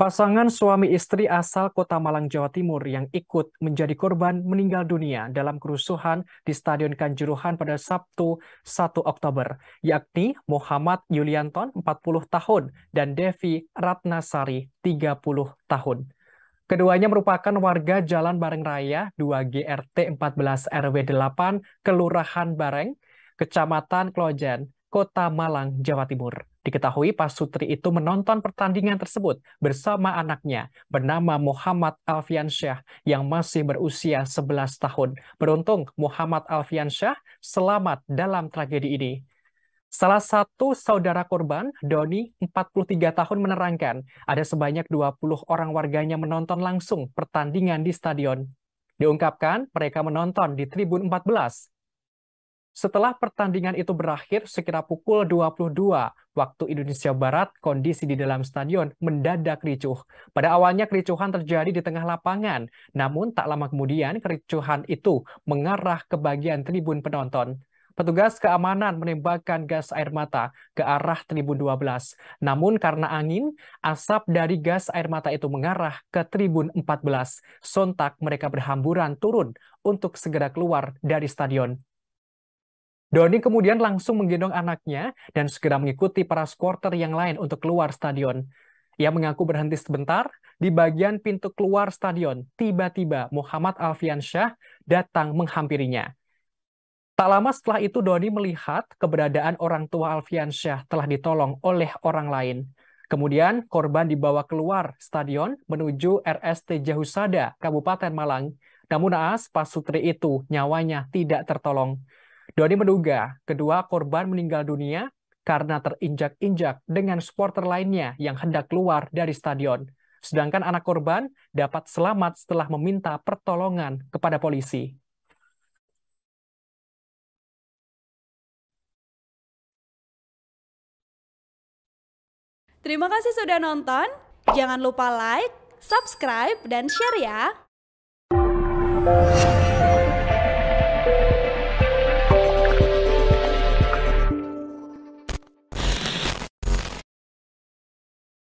Pasangan suami istri asal Kota Malang, Jawa Timur yang ikut menjadi korban meninggal dunia dalam kerusuhan di Stadion Kanjuruhan pada Sabtu 1 Oktober, yakni Muhammad Yulianton 40 tahun dan Devi Ratnasari 30 tahun. Keduanya merupakan warga Jalan Bareng Raya 2 GRT 14 RW 8 Kelurahan Bareng, Kecamatan Klojen, Kota Malang, Jawa Timur. Diketahui Pak Sutri itu menonton pertandingan tersebut bersama anaknya bernama Muhammad Alfiansyah yang masih berusia 11 tahun. Beruntung Muhammad Alfiansyah selamat dalam tragedi ini. Salah satu saudara korban, Doni, 43 tahun menerangkan, ada sebanyak 20 orang warganya menonton langsung pertandingan di stadion. Diungkapkan, mereka menonton di Tribun 14. Setelah pertandingan itu berakhir sekira pukul 22, Waktu Indonesia Barat, kondisi di dalam stadion mendadak ricuh. Pada awalnya kericuhan terjadi di tengah lapangan, namun tak lama kemudian kericuhan itu mengarah ke bagian tribun penonton. Petugas keamanan menembakkan gas air mata ke arah Tribun 12. Namun karena angin, asap dari gas air mata itu mengarah ke Tribun 14. Sontak mereka berhamburan turun untuk segera keluar dari stadion. Doni kemudian langsung menggendong anaknya dan segera mengikuti para supporter yang lain untuk keluar stadion. Ia mengaku berhenti sebentar di bagian pintu keluar stadion. Tiba-tiba Muhammad Alfiansyah datang menghampirinya. Tak lama setelah itu Doni melihat keberadaan orang tua Alfiansyah telah ditolong oleh orang lain. Kemudian korban dibawa keluar stadion menuju RST Jahusada, Kabupaten Malang. Namun naas pas sutri itu nyawanya tidak tertolong. Doni menduga kedua korban meninggal dunia karena terinjak-injak dengan supporter lainnya yang hendak keluar dari stadion. Sedangkan anak korban dapat selamat setelah meminta pertolongan kepada polisi. Terima kasih sudah nonton. Jangan lupa like, subscribe, dan share ya.